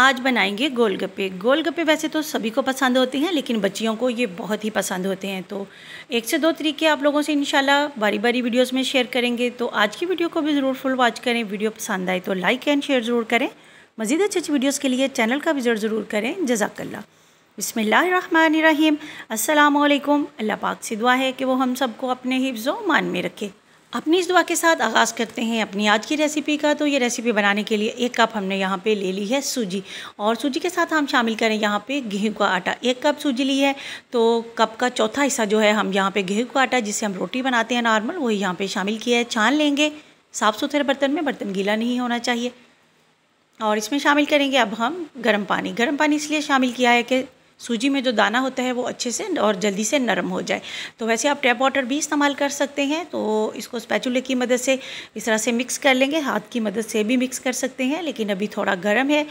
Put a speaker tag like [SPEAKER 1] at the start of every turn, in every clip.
[SPEAKER 1] आज बनाएंगे गोलगप्पे गोलगप्पे वैसे तो सभी को पसंद होते हैं लेकिन बच्चियों को ये बहुत ही पसंद होते हैं तो एक से दो तरीके आप लोगों से इंशाल्लाह बारी बारी वीडियोस में शेयर करेंगे तो आज की वीडियो को भी ज़रूर फुल वॉच करें वीडियो पसंद आए तो लाइक एंड शेयर ज़रूर करें मज़ीद अच्छी अच्छी वीडियोज़ के लिए चैनल का विज़िट ज़रूर करें जजाकल्ला बसमीम अल्लाम अल्लाह पाक से दुआ है कि वो हम सबको अपने हिफ्ज़ो मान में रखे अपनी इस दुआ के साथ आगाज़ करते हैं अपनी आज की रेसिपी का तो ये रेसिपी बनाने के लिए एक कप हमने यहाँ पे ले ली है सूजी और सूजी के साथ हम शामिल करें यहाँ पे गेहूं का आटा एक कप सूजी ली है तो कप का चौथा हिस्सा जो है हम यहाँ पे गेहूं का आटा जिससे हम रोटी बनाते हैं नॉर्मल वही यहाँ पर शामिल किया है छान लेंगे साफ़ सुथरे बर्तन में बर्तन गीला नहीं होना चाहिए और इसमें शामिल करेंगे अब हम गर्म पानी गर्म पानी इसलिए शामिल किया है कि सूजी में जो दाना होता है वो अच्छे से और जल्दी से नरम हो जाए तो वैसे आप टैप वाटर भी इस्तेमाल कर सकते हैं तो इसको स्पैचुले की मदद से इस तरह से मिक्स कर लेंगे हाथ की मदद से भी मिक्स कर सकते हैं लेकिन अभी थोड़ा गर्म है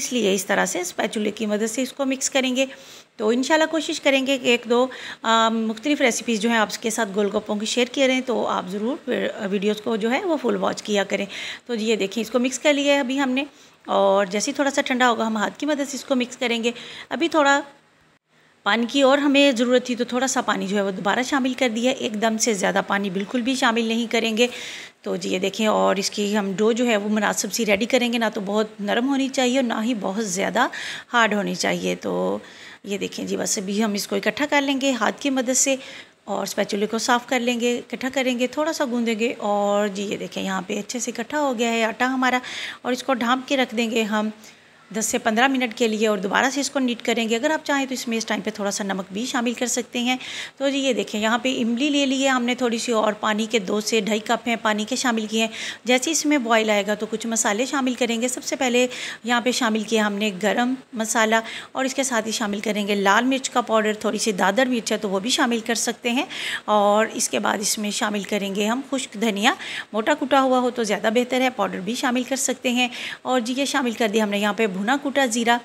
[SPEAKER 1] इसलिए इस तरह से स्पैचुले की मदद से इसको मिक्स करेंगे तो इन कोशिश करेंगे कि एक दो मुख्तलिफ रेसिपीज़ जो हैं आपके साथ गोलगप्पों की शेयर करें तो आप ज़रूर वीडियोज़ को जो है वो फुल वॉच किया करें तो ये देखिए इसको मिक्स कर लिया है अभी हमने और जैसे ही थोड़ा सा ठंडा होगा हम हाथ की मदद से इसको मिक्स करेंगे अभी थोड़ा पानी की और हमें ज़रूरत थी तो थोड़ा सा पानी जो है वो दोबारा शामिल कर दिया एकदम से ज़्यादा पानी बिल्कुल भी शामिल नहीं करेंगे तो जी ये देखें और इसकी हम डो जो है वो मुनासिब सी रेडी करेंगे ना तो बहुत नरम होनी चाहिए और ना ही बहुत ज़्यादा हार्ड होनी चाहिए तो ये देखें जी बस अभी हम इसको इकट्ठा कर लेंगे हाथ की मदद से और स्पैचुले को साफ़ कर लेंगे इकट्ठा करेंगे थोड़ा सा गूंदेंगे और जी ये देखें यहाँ पे अच्छे से इकट्ठा हो गया है आटा हमारा और इसको ढाँप के रख देंगे हम 10 से 15 मिनट के लिए और दोबारा से इसको नीट करेंगे अगर आप चाहें तो इसमें इस टाइम पे थोड़ा सा नमक भी शामिल कर सकते हैं तो जी ये देखें यहाँ पे इमली ले ली है हमने थोड़ी सी और पानी के दो से ढाई कप हैं पानी के शामिल किए हैं जैसे इसमें बॉयल आएगा तो कुछ मसाले शामिल करेंगे सबसे पहले यहाँ पर शामिल किया हमने गर्म मसाला और इसके साथ ही शामिल करेंगे लाल मिर्च का पाउडर थोड़ी सी दादर मिर्च है तो वो भी शामिल कर सकते हैं और इसके बाद इसमें शामिल करेंगे हम खुश्क धनिया मोटा कुटा हुआ हो तो ज़्यादा बेहतर है पाउडर भी शामिल कर सकते हैं और जी ये शामिल कर दिया हमने यहाँ पर भुना कूटा जीरा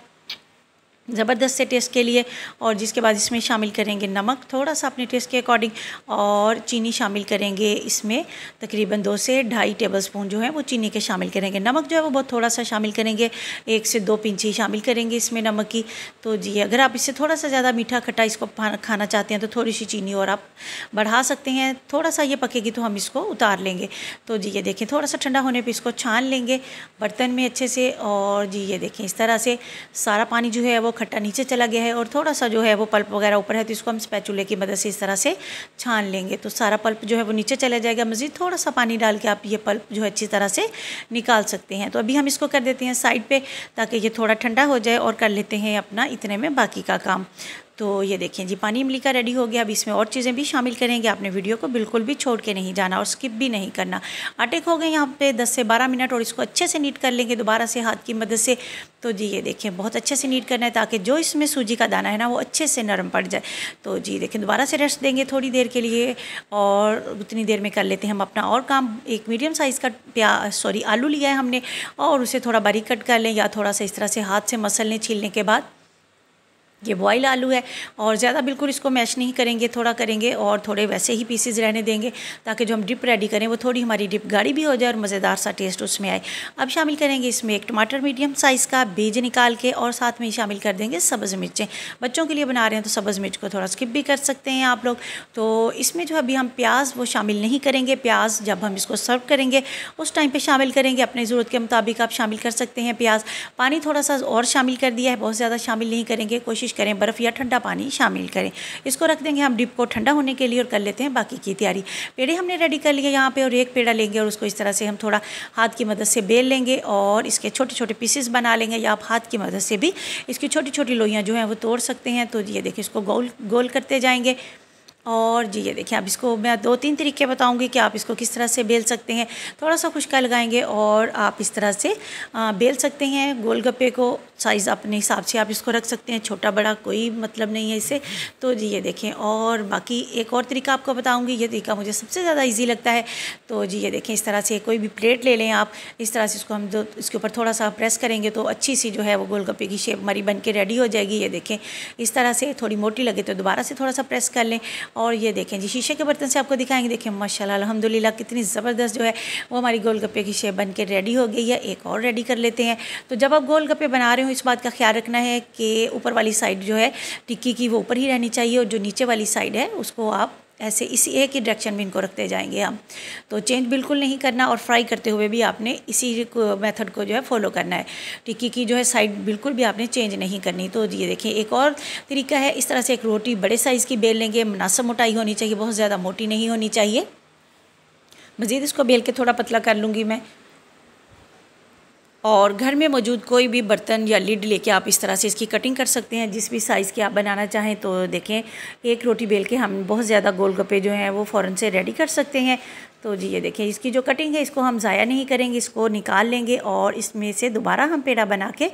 [SPEAKER 1] ज़बरदस्त से टेस्ट के लिए और जिसके बाद इसमें शामिल करेंगे नमक थोड़ा सा अपने टेस्ट के अकॉर्डिंग और चीनी शामिल करेंगे इसमें तकरीबन दो से ढाई टेबल स्पून जो है वो चीनी के शामिल करेंगे नमक जो है वो बहुत थोड़ा सा शामिल करेंगे एक से दो पिंची शामिल करेंगे इसमें नमक की तो जी अगर आप इससे थोड़ा सा ज़्यादा मीठा खट्टा इसको खाना चाहते हैं तो थोड़ी सी चीनी और आप बढ़ा सकते हैं थोड़ा सा ये पकेगी तो हम इसको उतार लेंगे तो जी ये देखें थोड़ा सा ठंडा होने पर इसको छान लेंगे बर्तन में अच्छे से और जी ये देखें इस तरह से सारा पानी जो है वो खट्टा नीचे चला गया है और थोड़ा सा जो है वो पल्प वगैरह ऊपर है तो इसको हम स्पैचुले की मदद से इस तरह से छान लेंगे तो सारा पल्प जो है वो नीचे चला जाएगा मज़ीद थोड़ा सा पानी डाल के आप ये पल्प जो है अच्छी तरह से निकाल सकते हैं तो अभी हम इसको कर देते हैं साइड पर ताकि ये थोड़ा ठंडा हो जाए और कर लेते हैं अपना इतने में बाकी का काम तो ये देखिए जी पानी इमली का रेडी हो गया अब इसमें और चीज़ें भी शामिल करेंगे आपने वीडियो को बिल्कुल भी छोड़ के नहीं जाना और स्किप भी नहीं करना आटे हो गए यहाँ पे 10 से 12 मिनट और इसको अच्छे से नीट कर लेंगे दोबारा से हाथ की मदद से तो जी ये देखें बहुत अच्छे से नीट करना है ताकि जो इसमें सूजी का दाना है ना वो अच्छे से नरम पड़ जाए तो जी देखें दोबारा से रेस्ट देंगे थोड़ी देर के लिए और उतनी देर में कर लेते हैं हम अपना और काम एक मीडियम साइज़ का प्या सॉरी आलू लिया है हमने और उसे थोड़ा बारीक कट कर लें या थोड़ा सा इस तरह से हाथ से मसल लें छीलने के बाद ये बॉयल आलू है और ज़्यादा बिल्कुल इसको मैश नहीं करेंगे थोड़ा करेंगे और थोड़े वैसे ही पीसेज रहने देंगे ताकि जो हम डिप रेडी करें वो थोड़ी हमारी डिप गाढ़ी भी हो जाए और मज़ेदार सा टेस्ट उसमें आए अब शामिल करेंगे इसमें एक टमाटर मीडियम साइज़ का बीज निकाल के और साथ में ही शामिल कर देंगे सब्ज़ मिर्चें बच्चों के लिए बना रहे हैं तो सब्ज़ मिर्च को थोड़ा स्किप भी कर सकते हैं आप लोग तो इसमें जो अभी हम प्याज वो शामिल नहीं करेंगे प्याज जब हम इसको सर्व करेंगे उस टाइम पर शामिल करेंगे अपनी ज़रूरत के मुताबिक आप शामिल कर सकते हैं प्याज पानी थोड़ा सा और शामिल कर दिया है बहुत ज़्यादा शामिल नहीं करेंगे कोशिश कोशिश करें बर्फ़ या ठंडा पानी शामिल करें इसको रख देंगे हम डिप को ठंडा होने के लिए और कर लेते हैं बाकी की तैयारी पेड़े हमने रेडी कर लिए यहाँ पर और एक पेड़ा लेंगे और उसको इस तरह से हम थोड़ा हाथ की मदद से बेल लेंगे और इसके छोटे छोटे पीसेस बना लेंगे या आप हाथ की मदद से भी इसकी छोटी छोटी लोहियाँ जो हैं वो तोड़ सकते हैं तो ये देखिए इसको गोल गोल करते जाएंगे और जी ये देखिए आप इसको मैं दो तीन तरीके बताऊंगी कि आप इसको किस तरह से बेल सकते हैं थोड़ा सा खुशका लगाएंगे और आप इस तरह से बेल सकते हैं गोलगप्पे को साइज़ अपने हिसाब से आप इसको रख सकते हैं छोटा बड़ा कोई मतलब नहीं है इससे तो जी ये देखें और बाकी एक और तरीका आपको बताऊँगी ये तरीका मुझे सबसे ज़्यादा ईजी लगता है तो जी ये देखें इस तरह से कोई भी प्लेट ले लें आप इस तरह से इसको हम जो इसके ऊपर थोड़ा सा प्रेस करेंगे तो अच्छी सी जो है वो गोलगप्पे की शेप हमारी बन के रेडी हो जाएगी ये देखें इस तरह से थोड़ी मोटी लगे तो दोबारा से थोड़ा सा प्रेस कर लें और ये देखें जी शीशे के बर्तन से आपको दिखाएंगे देखें माशाल्लाह अलहमदिल्ला कितनी ज़बरदस्त जो है वो हमारी गोलगप्पे की शेप बन के रेडी हो गई है एक और रेडी कर लेते हैं तो जब आप गोलगप्पे बना रहे हो इस बात का ख्याल रखना है कि ऊपर वाली साइड जो है टिक्की की वो ऊपर ही रहनी चाहिए और जो नीचे वाली साइड है उसको आप ऐसे इसी एक ही डायरेक्शन में इनको रखते जाएंगे हम तो चेंज बिल्कुल नहीं करना और फ्राई करते हुए भी आपने इसी मेथड को जो है फॉलो करना है टिक्की की जो है साइड बिल्कुल भी आपने चेंज नहीं करनी तो ये देखें एक और तरीका है इस तरह से एक रोटी बड़े साइज़ की बेल लेंगे मुनासब मोटाई होनी चाहिए बहुत ज़्यादा मोटी नहीं होनी चाहिए मज़ीद इसको बेल के थोड़ा पतला कर लूँगी मैं और घर में मौजूद कोई भी बर्तन या लिड लेके आप इस तरह से इसकी कटिंग कर सकते हैं जिस भी साइज़ की आप बनाना चाहें तो देखें एक रोटी बेल के हम बहुत ज़्यादा गोलगप्पे जो हैं वो फ़ौरन से रेडी कर सकते हैं तो जी ये देखें इसकी जो कटिंग है इसको हम ज़ाया नहीं करेंगे इसको निकाल लेंगे और इसमें से दोबारा हम पेड़ा बना के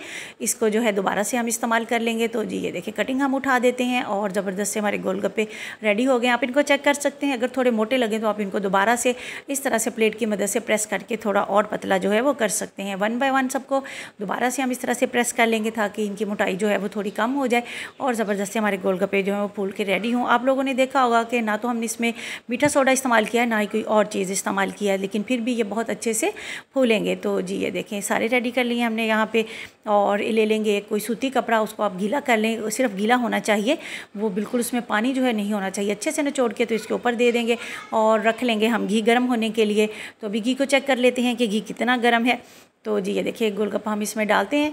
[SPEAKER 1] इसको जो है दोबारा से हम इस्तेमाल कर लेंगे तो जी ये देखें कटिंग हम उठा देते हैं और ज़बरदस्त से हमारे गोलगप्पे रेडी हो गए आप इनको चेक कर सकते हैं अगर थोड़े मोटे लगे तो आप इनको दोबारा से इस तरह से प्लेट की मदद से प्रेस करके थोड़ा और पतला जो है वो कर सकते हैं वन बाई वन सबको दोबारा से हम इस तरह से प्रेस कर लेंगे ताकि इनकी मोटाई जो है वो थोड़ी कम हो जाए और ज़बरदस्ती हमारे गोलगप्पे जो हैं वो फूल के रेडी हों आप लोगों ने देखा होगा कि ना तो हमने इसमें मीठा सोडा इस्तेमाल किया है ना ही कोई और चीज़ तेज़ इस्तेमाल किया लेकिन फिर भी ये बहुत अच्छे से फूलेंगे तो जी ये देखें सारे रेडी कर लिए हमने यहाँ पे और ले लेंगे कोई सूती कपड़ा उसको आप गीला कर लें सिर्फ गीला होना चाहिए वो बिल्कुल उसमें पानी जो है नहीं होना चाहिए अच्छे से निचोड़ के तो इसके ऊपर दे देंगे और रख लेंगे हम घी गर्म होने के लिए तो अभी घी को चेक कर लेते हैं कि घी कितना गर्म है तो जी ये देखिए गोलगप्पा हम इसमें डालते हैं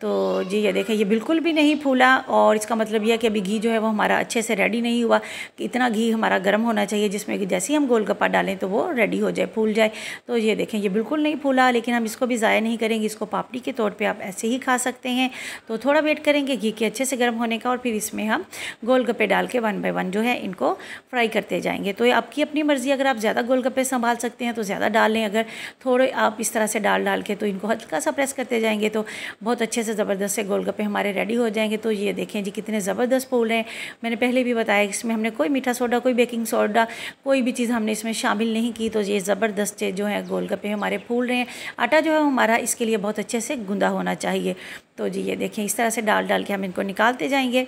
[SPEAKER 1] तो जी ये देखें ये बिल्कुल भी नहीं फूला और इसका मतलब यह है कि अभी घी जो है वो हमारा अच्छे से रेडी नहीं हुआ कि इतना घी हमारा गर्म होना चाहिए जिसमें कि जैसे ही हम गोलगप्पा डालें तो वो रेडी हो जाए फूल जाए तो ये देखें ये बिल्कुल नहीं फूला लेकिन हम इसको भी ज़ाया नहीं करेंगे इसको पापड़ी के तौर पर आप ऐसे ही खा सकते हैं तो थोड़ा वेट करेंगे घी के अच्छे से गर्म होने का और फिर इसमें हम गोलगप्पे डाल के वन बाई वन जो है इनको फ्राई करते जाएँगे तो आपकी अपनी मर्ज़ी अगर आप ज़्यादा गोलगप्पे संभाल सकते हैं तो ज़्यादा डाल लें अगर थोड़े आप इस तरह से डाल डाल के तो इनको हल्का सा प्रेस करते जाएंगे तो बहुत अच्छे से ज़बरदस्त से गोलगप्पे हमारे रेडी हो जाएंगे तो ये देखें जी कितने ज़बरदस्त फूल हैं मैंने पहले भी बताया इसमें हमने कोई मीठा सोडा कोई बेकिंग सोडा कोई भी चीज़ हमने इसमें शामिल नहीं की तो ये ज़बरदस्त जो है गोलगप्पे हमारे फूल रहे हैं आटा जो है हमारा इसके लिए बहुत अच्छे से गुंदा होना चाहिए तो जी ये देखें इस तरह से डाल डाल के हम इनको निकालते जाएंगे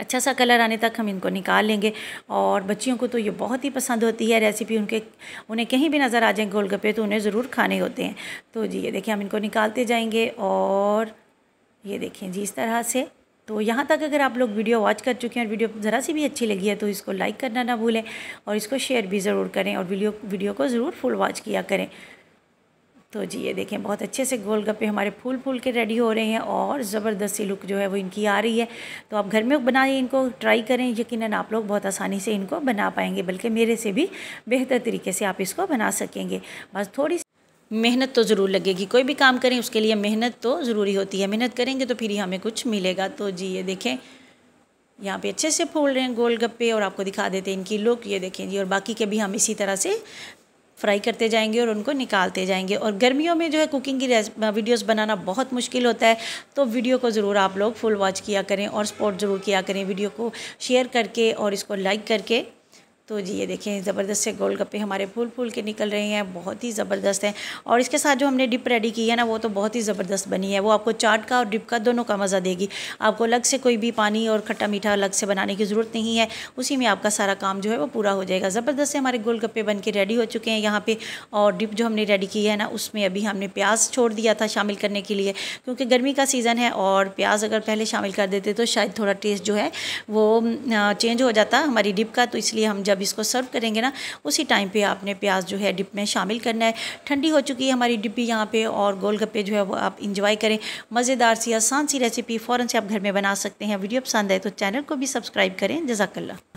[SPEAKER 1] अच्छा सा कलर आने तक हम इनको निकाल लेंगे और बच्चियों को तो ये बहुत ही पसंद होती है रेसिपी उनके उन्हें कहीं भी नज़र आ जाए गोलगप्पे तो उन्हें ज़रूर खाने होते हैं तो जी ये देखिए हम इनको निकालते जाएंगे और ये देखें जी इस तरह से तो यहाँ तक अगर आप लोग वीडियो वॉच कर चुके हैं और वीडियो ज़रा सी भी अच्छी लगी है तो इसको लाइक करना ना भूलें और इसको शेयर भी ज़रूर करें और वीडियो वीडियो को ज़रूर फुल वॉच किया करें तो जी ये देखें बहुत अच्छे से गोलगप्पे हमारे फूल फूल के रेडी हो रहे हैं और सी लुक जो है वो इनकी आ रही है तो आप घर में बनाइए इनको ट्राई करें यकीनन आप लोग बहुत आसानी से इनको बना पाएंगे बल्कि मेरे से भी बेहतर तरीके से आप इसको बना सकेंगे बस थोड़ी मेहनत तो ज़रूर लगेगी कोई भी काम करें उसके लिए मेहनत तो ज़रूरी होती है मेहनत करेंगे तो फिर ही हमें कुछ मिलेगा तो जी ये देखें यहाँ पे अच्छे से फूल रहे हैं गोलगप्पे और आपको दिखा देते हैं इनकी लुक ये देखें जी और बाकी के भी हम इसी तरह से फ्राई करते जाएंगे और उनको निकालते जाएंगे और गर्मियों में जो है कुकिंग की वीडियोस बनाना बहुत मुश्किल होता है तो वीडियो को ज़रूर आप लोग फुल वॉच किया करें और सपोर्ट ज़रूर किया करें वीडियो को शेयर करके और इसको लाइक करके तो जी ये देखें ज़बरदस्त से गोल गप्पे हमारे फूल फूल के निकल रहे हैं बहुत ही ज़बरदस्त हैं और इसके साथ जो हमने डिप रेडी की है ना वो तो बहुत ही ज़बरदस्त बनी है वो आपको चाट का और डिप का दोनों का मज़ा देगी आपको अलग से कोई भी पानी और खट्टा मीठा अलग से बनाने की ज़रूरत नहीं है उसी में आपका सारा काम जो है वो पूरा हो जाएगा ज़बरदस्त से हमारे गोल गप्पे बन के रेडी हो चुके हैं यहाँ पर और डिप जो हमने रेडी की है ना उसमें अभी हमने प्याज छोड़ दिया था शामिल करने के लिए क्योंकि गर्मी का सीज़न है और प्याज अगर पहले शामिल कर देते तो शायद थोड़ा टेस्ट जो है वो चेंज हो जाता हमारी डिप का तो इसलिए हम जब जब इसको सर्व करेंगे ना उसी टाइम पे आपने प्याज जो है डिप में शामिल करना है ठंडी हो चुकी है हमारी डिब्बी यहाँ पे और गोलगप्पे जो है वो आप इंजॉय करें मज़ेदार सी आसान सी रेसिपी फ़ौरन से आप घर में बना सकते हैं वीडियो पसंद आए तो चैनल को भी सब्सक्राइब करें जजाकल्ला